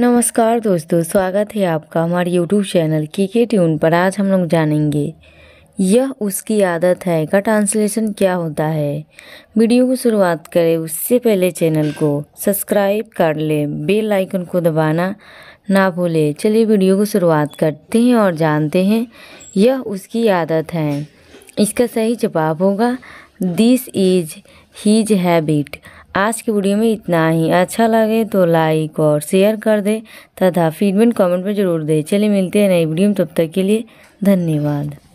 नमस्कार दोस्तों स्वागत है आपका हमारे यूट्यूब चैनल की के ट्यून पर आज हम लोग जानेंगे यह उसकी आदत है का ट्रांसलेशन क्या होता है वीडियो को शुरुआत करें उससे पहले चैनल को सब्सक्राइब कर लें बेल आइकन को दबाना ना भूलें चलिए वीडियो को शुरुआत करते हैं और जानते हैं यह उसकी आदत है इसका सही जवाब होगा दिस इज हीज हैबिट आज की वीडियो में इतना ही अच्छा लगे तो लाइक और शेयर कर दे तथा फीडबैक कमेंट में ज़रूर दे चलिए मिलते हैं नई वीडियो में तब तक के लिए धन्यवाद